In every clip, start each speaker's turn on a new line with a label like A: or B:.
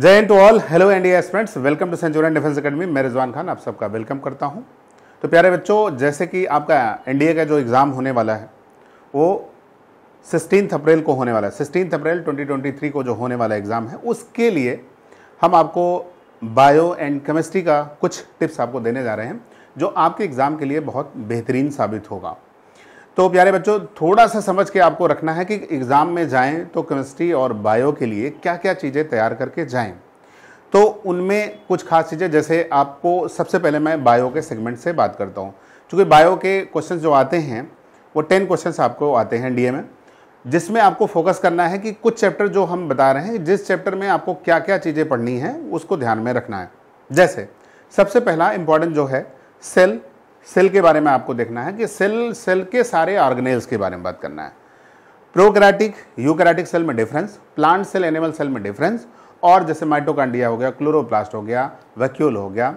A: जय हिंद to all hello and friends welcome to centurion defence academy मैं रिजवान खान आप सबका वेलकम करता हूं तो प्यारे बच्चों जैसे कि आपका एनडीए का जो एग्ज़ाम होने वाला है वो सिक्सटीन अप्रैल को होने वाला है सिक्सटीन अप्रैल 2023 को जो होने वाला एग्ज़ाम है उसके लिए हम आपको बायो एंड केमिस्ट्री का कुछ टिप्स आपको देने जा रहे हैं जो आपके एग्ज़ाम के लिए बहुत बेहतरीन साबित होगा तो प्यारे बच्चों थोड़ा सा समझ के आपको रखना है कि एग्ज़ाम में जाएं तो केमिस्ट्री और बायो के लिए क्या क्या चीज़ें तैयार करके जाएं तो उनमें कुछ खास चीज़ें जैसे आपको सबसे पहले मैं बायो के सेगमेंट से बात करता हूँ क्योंकि बायो के क्वेश्चन जो आते हैं वो टेन क्वेश्चन आपको आते हैं डी में जिसमें आपको फोकस करना है कि कुछ चैप्टर जो हम बता रहे हैं जिस चैप्टर में आपको क्या क्या चीज़ें पढ़नी है उसको ध्यान में रखना है जैसे सबसे पहला इम्पॉर्टेंट जो है सेल सेल के बारे में आपको देखना है कि सेल सेल के सारे ऑर्गेनेल्स के बारे में बात करना है प्रोकैराटिक यूकैराटिक सेल में difference plant cell animal cell में डिफरेंस और जैसे माइटोकांडिया हो गया क्लोरोप्लास्ट हो गया वैक्यूल हो गया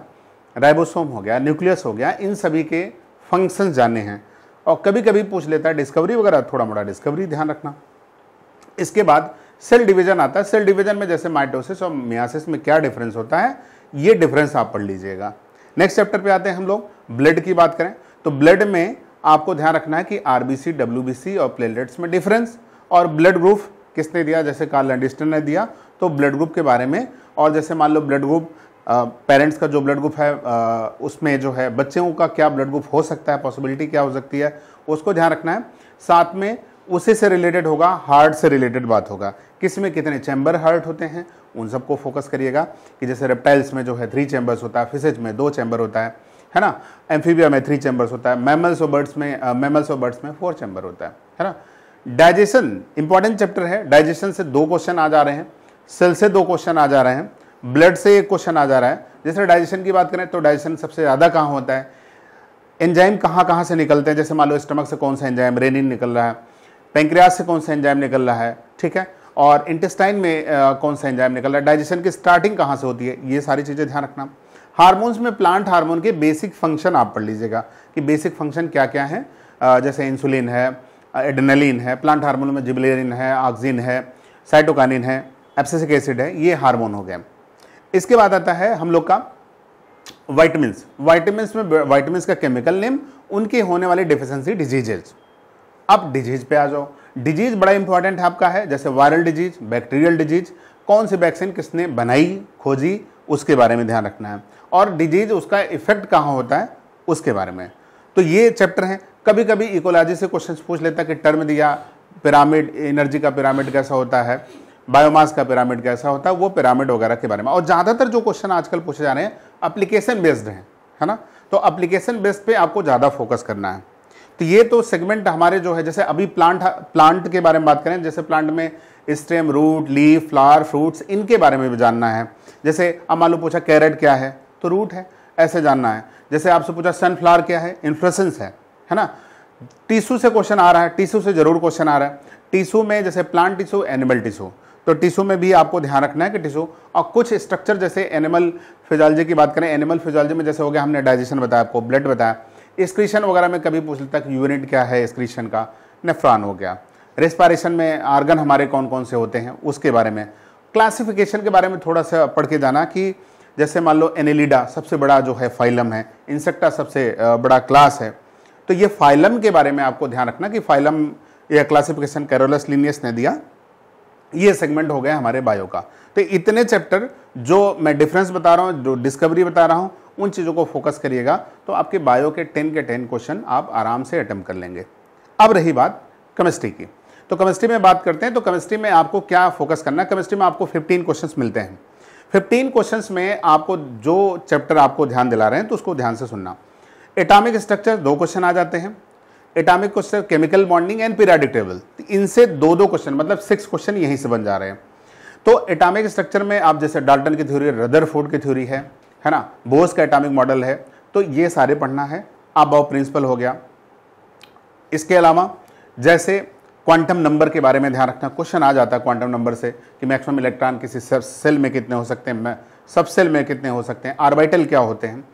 A: राइबोसोम हो गया न्यूक्लियस हो गया इन सभी के फंक्शंस जानने हैं और कभी कभी पूछ लेता है डिस्कवरी वगैरह थोड़ा मोटा डिस्कवरी ध्यान रखना इसके बाद सेल डिवीजन आता है सेल डिवीजन में जैसे माइटोसिस और मियासिस में क्या डिफरेंस होता है ये डिफरेंस आप पढ़ लीजिएगा नेक्स्ट चैप्टर पे आते हैं हम लोग ब्लड की बात करें तो ब्लड में आपको ध्यान रखना है कि बी सी और प्लेटलेट्स में डिफरेंस और ब्लड ग्रुप किसने दिया जैसे कार्ल एंडिस्टन ने दिया तो ब्लड ग्रुप के बारे में और जैसे मान लो ब्लड ग्रुप पेरेंट्स का जो ब्लड ग्रुप है आ, उसमें जो है बच्चों का क्या ब्लड ग्रुप हो सकता है पॉसिबिलिटी क्या हो सकती है उसको ध्यान रखना है साथ में उसी से रिलेटेड होगा हार्ट से रिलेटेड बात होगा किस में कितने चैम्बर हार्ट होते हैं उन सबको फोकस करिएगा कि जैसे रेप्टाइल्स में जो है थ्री चैम्बर्स होता है फिसेज में दो चैम्बर होता है है ना एम्फीबिया में थ्री चैम्बर्स होता है मैमल्स और बर्ड्स में मैमल्स और बर्ड्स में फोर चैम्बर होता है है ना डाइजेशन इंपॉर्टेंट चैप्टर है डाइजेशन से दो क्वेश्चन आ जा रहे हैं सेल से दो क्वेश्चन आ जा रहे हैं ब्लड से एक क्वेश्चन आ जा रहा है जैसे डाइजेशन की बात करें तो डाइजेशन सबसे ज़्यादा कहाँ होता है एंजाइम कहाँ कहाँ से निकलते हैं जैसे मान लो स्टमक से कौन सा एंजाइम रेनिन निकल रहा है पेंक्रियाज से कौन सा एंजाइम निकल रहा है ठीक है और इंटेस्टाइन में आ, कौन सा एंजाइम निकल रहा है डाइजेशन की स्टार्टिंग कहाँ से होती है ये सारी चीज़ें ध्यान रखना हारमोन्स में प्लांट हारमोन के बेसिक फंक्शन आप पढ़ लीजिएगा कि बेसिक फंक्शन क्या क्या है जैसे इंसुलिन है एडनलिन है प्लांट हार्मोन में जिबलेरिन है ऑक्सिन है साइटोकानिन है एप्सिसिक एसिड है ये हार्मोन हो गए इसके बाद आता है हम लोग का वाइटमिन्स वाइटमिन्स में वाइटमिन्स का केमिकल नेम उनके होने वाले डिफिशेंसी डिजीजेज़ अब डिजीज पे आ जाओ डिजीज बड़ा इंपॉर्टेंट आपका है जैसे वायरल डिजीज बैक्टीरियल डिजीज कौन सी वैक्सीन किसने बनाई खोजी उसके बारे में ध्यान रखना है और डिजीज उसका इफेक्ट कहाँ होता है उसके बारे में तो ये चैप्टर हैं कभी कभी इकोलॉजी से क्वेश्चन पूछ लेता है कि टर्म दिया पिरामिड एनर्जी का पिरामिड कैसा होता है बायोमास का पिरामिड कैसा होता है वो पिरामिड वगैरह के बारे में और ज़्यादातर जो क्वेश्चन आजकल पूछे जा रहे हैं अप्लीकेशन बेस्ड हैं है ना तो अप्लीकेशन बेस्ड पे आपको ज़्यादा फोकस करना है तो ये तो सेगमेंट हमारे जो है जैसे अभी प्लांट प्लांट के बारे में बात करें जैसे प्लांट में stem root leave flower fruits इनके बारे में भी जानना है जैसे अब मान लो पूछा कैरेट क्या है तो रूट है ऐसे जानना है जैसे आपसे पूछा सनफ्लावर क्या है इन्फ्लुसेंस है है ना टिशू से क्वेश्चन आ रहा है टिशू से जरूर क्वेश्चन आ रहा है टिशू में जैसे प्लांट टिशू एनिमल टिशू तो टिशू में भी आपको ध्यान रखना है कि टिशू और कुछ स्ट्रक्चर जैसे एनिमल फिजोलॉजी की बात करें एनिमल फिजोलॉजी में जैसे हो गया हमने डाइजेशन बताया आपको ब्लड बताया एक्सक्रीशन वगैरह में कभी पूछ लेता कि यूनिट क्या है एक्सक्रीशन का नेफ्रॉन हो गया रेस्पायरेशन में आर्गन हमारे कौन कौन से होते हैं उसके बारे में क्लासिफिकेशन के बारे में थोड़ा सा पढ़ के जाना कि जैसे मान लो एनेलिडा सबसे बड़ा जो है फाइलम है इंसेक्टा सबसे बड़ा क्लास है तो ये फाइलम के बारे में आपको ध्यान रखना कि फाइलम या क्लासिफिकेशन कैरोलस लिनियस ने दिया ये सेगमेंट हो गया हमारे बायो का तो इतने चैप्टर जो मैं डिफरेंस बता रहा हूँ जो डिस्कवरी बता रहा हूँ उन चीज़ों को फोकस करिएगा तो आपके बायो के टेन के टेन क्वेश्चन आप आराम से अटैम्प कर लेंगे अब रही बात केमिस्ट्री की तो केमिस्ट्री में बात करते हैं तो केमिस्ट्री में आपको क्या फोकस करना है केमिस्ट्री में आपको 15 क्वेश्चंस मिलते हैं 15 क्वेश्चंस में आपको जो चैप्टर आपको ध्यान दिला रहे हैं तो उसको ध्यान से सुनना एटामिक स्ट्रक्चर दो क्वेश्चन आ जाते हैं atomic question chemical bonding and periodic table इनसे दो दो क्वेश्चन मतलब सिक्स क्वेश्चन यहीं से बन जा रहे हैं तो एटामिक स्ट्रक्चर में आप जैसे डाल्टन की थ्योरी रदर की थ्योरी है है ना बोस का एटॉमिक मॉडल है तो ये सारे पढ़ना है अब प्रिंसिपल हो गया इसके अलावा जैसे क्वांटम नंबर के बारे में ध्यान रखना क्वेश्चन आ जाता है क्वांटम नंबर से कि मैक्सिमम इलेक्ट्रॉन किसी सब सेल में कितने हो सकते हैं सब सेल में कितने हो सकते हैं आर्बिटल क्या होते हैं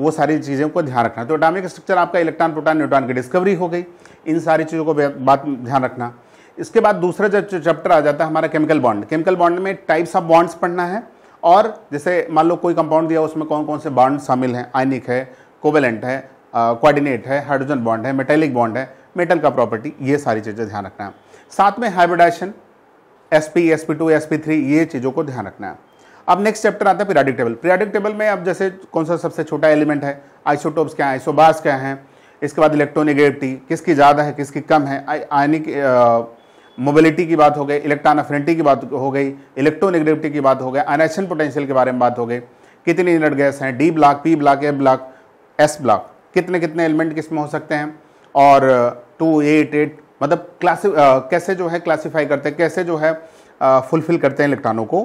A: वो सारी चीज़ों को ध्यान रखना तो एटॉमिक स्ट्रक्चर आपका इलेक्ट्रॉन प्रोटॉन न्यूट्रॉन की डिस्कवरी हो गई इन सारी चीज़ों को बात ध्यान रखना इसके बाद दूसरा जब चैप्टर आ जाता है हमारा केमिकल बॉन्ड केमिकल बॉन्ड में टाइप्स ऑफ बॉन्ड्स पढ़ना है और जैसे मान लो कोई कंपाउंड दिया उसमें कौन कौन से बॉन्ड शामिल हैं आयनिक है कोवेलेंट है कोऑर्डिनेट है हाइड्रोजन बॉन्ड है मेटेलिक बॉन्ड है मेटल का प्रॉपर्टी ये सारी चीज़ें ध्यान रखना है साथ में hybridisation S P S P two S P three ये चीज़ों को ध्यान रखना है अब नेक्स्ट चैप्टर आता है पीरियाडिक टेबल पीरियाडिक टेबल में अब जैसे कौन सा सबसे छोटा एलिमेंट है आइसोटोप्स क्या है आइसोबास क्या हैं इसके बाद इलेक्ट्रोनिगेटिविटी किसकी ज़्यादा है किसकी कम है आयनिक मोबिलिटी की बात हो गई इलेक्ट्रॉन अफिनिटी की बात हो गई इलेक्ट्रोनेगेटिविटी की बात हो गई अनेक्शन पोटेंशियल के बारे में बात हो गई कितने इनर्ट गैस हैं D block P block A block S block कितने कितने एलिमेंट किसमें हो सकते हैं और टू एट एट मतलब क्लासि कैसे जो है क्लासीफाई करते हैं कैसे जो है फुलफिल करते हैं इलेक्ट्रॉनों को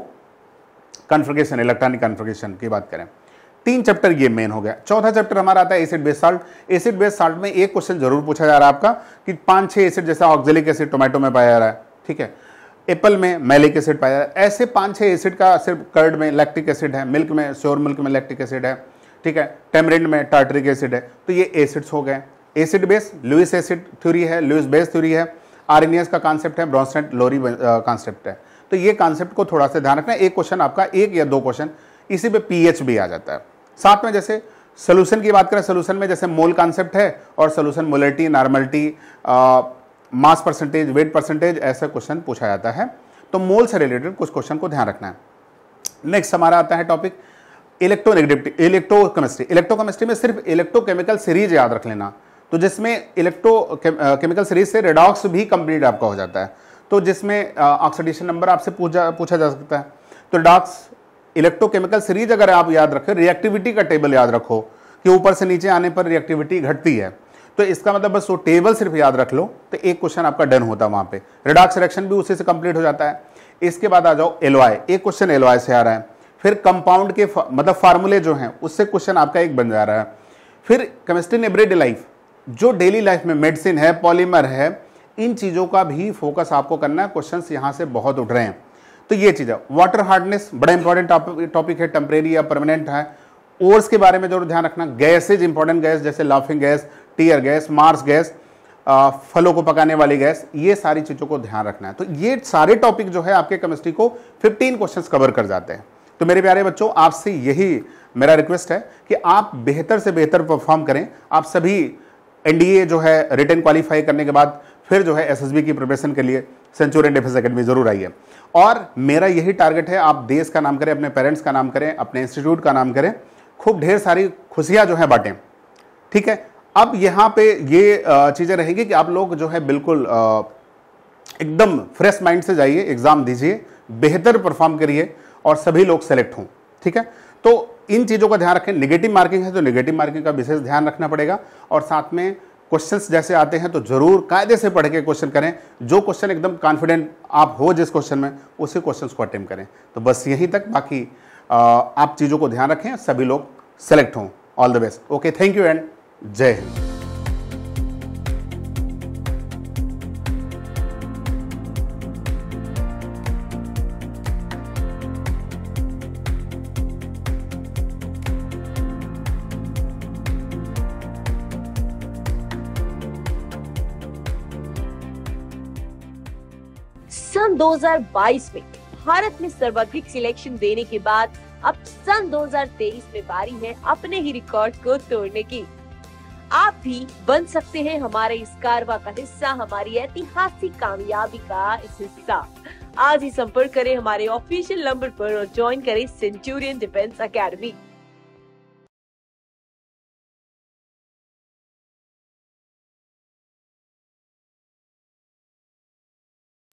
A: कन्फर्गेशन इलेक्ट्रॉनिक कन्फर्गेशन की बात करें तीन चैप्टर ये मेन हो गया चौथा चैप्टर हमारा आता है acid base salt acid base salt में एक क्वेश्चन जरूर पूछा जा रहा है आपका कि पांच छह एसिड जैसा ऑक्जेलिक एसिड टोमेटो में पाया जा रहा है ठीक है एप्पल में मैलिक एसिड पाया जा रहा है ऐसे पांच छह एसिड का सिर्फ कर्ड में लैक्टिक एसिड है मिल्क में श्योर मिल्क में लैक्टिक एसिड है ठीक है टेमरिंड में टार्ट्रिक एसिड है तो ये एसिड्स हो गए acid base Lewis acid theory है लुइस बेस थ्यूरी है आरएनएस का कॉन्सेप्ट है ब्रॉन्सेंट लोरी कॉन्सेप्ट है तो ये कॉन्सेप्ट को थोड़ा सा ध्यान रखना एक क्वेश्चन आपका एक या दो क्वेश्चन इसी पे पीएच भी आ जाता है साथ में जैसे सोल्यूशन की बात करें सोल्यूशन में जैसे मोल कॉन्सेप्ट है और solution molality normality mass percentage weight percentage ऐसा क्वेश्चन पूछा जाता है तो मोल से रिलेटेड कुछ क्वेश्चन को ध्यान रखना है नेक्स्ट हमारा आता है टॉपिक इलेक्ट्रोनेगेटिविटी इलेक्ट्रोकेमिस्ट्री इलेक्ट्रोकेमिस्ट्री में सिर्फ इलेक्ट्रोकेमिकल सीरीज याद रख लेना तो जिसमें इलेक्ट्रो केमिकल सीरीज से रेडॉक्स भी कंप्लीट आपका हो जाता है तो जिसमें ऑक्सीडेशन नंबर आपसे पूछा पूछा जा सकता है तो रेडॉक्स इलेक्ट्रोकेमिकल सीरीज अगर आप याद रखें रिएक्टिविटी का टेबल याद रखो कि ऊपर से नीचे आने पर रिएक्टिविटी घटती है तो इसका मतलब बस वो टेबल सिर्फ याद रख लो तो एक क्वेश्चन आपका डन होता है वहां पर रिडाक्स रिएक्शन भी उसी से कंप्लीट हो जाता है इसके बाद आ जाओ एलवाय एक क्वेश्चन एलवाय से आ रहा है फिर कंपाउंड के मतलब फार्मूले जो हैं उससे क्वेश्चन आपका एक बन जा रहा है फिर केमिस्ट्री इन एवरीडे लाइफ जो डेली लाइफ में मेडिसिन है पॉलीमर है इन चीज़ों का भी फोकस आपको करना है क्वेश्चन यहाँ से बहुत उठ रहे हैं तो ये चीज़ है वाटर हार्डनेस बड़ा इंपॉर्टेंट टॉपिक है टेम्परेरी या परमानेंट है ओर्स के बारे में जरूर ध्यान रखना गैसेज इंपॉर्टेंट गैस जैसे laughing gas tear gas marsh gas फलों को पकाने वाली गैस ये सारी चीज़ों को ध्यान रखना है तो ये सारे टॉपिक जो है आपके केमिस्ट्री को 15 क्वेश्चंस कवर कर जाते हैं तो मेरे प्यारे बच्चों आपसे यही मेरा रिक्वेस्ट है कि आप बेहतर से बेहतर परफॉर्म करें आप सभी एनडीए जो है रिटर्न क्वालिफाई करने के बाद फिर जो है एसएसबी की प्रिपरेशन के लिए सेंचुरियन डिफेंस अकेडमी जरूर आइए और मेरा यही टारगेट है आप देश का नाम करें अपने पेरेंट्स का नाम करें अपने इंस्टीट्यूट का नाम करें खूब ढेर सारी खुशियां जो है बांटें ठीक है अब यहाँ पे ये चीज़ें रहेंगी कि आप लोग जो है बिल्कुल एकदम फ्रेश माइंड से जाइए एग्ज़ाम दीजिए बेहतर परफॉर्म करिए और सभी लोग सेलेक्ट हों ठीक है तो इन चीज़ों का ध्यान रखें निगेटिव मार्किंग है तो निगेटिव मार्किंग का विशेष ध्यान रखना पड़ेगा और साथ में क्वेश्चंस जैसे आते हैं तो ज़रूर कायदे से पढ़ के क्वेश्चन करें जो क्वेश्चन एकदम कॉन्फिडेंट आप हो जिस क्वेश्चन में उसी क्वेश्चंस को अटेम्प करें तो बस यहीं तक बाकी आप चीज़ों को ध्यान रखें सभी लोग सेलेक्ट हों all the best okay thank you and जय हिंद सन 2022 में भारत में सर्वाधिक सिलेक्शन देने के बाद अब सन 2023 में बारी है अपने ही रिकॉर्ड को तोड़ने की आप भी बन सकते हैं हमारे इस कारवा का हिस्सा हमारी ऐतिहासिक कामयाबी का हिस्सा आज ही संपर्क करें हमारे ऑफिशियल नंबर पर और ज्वाइन करें सेंचुरियन डिफेंस अकेडमी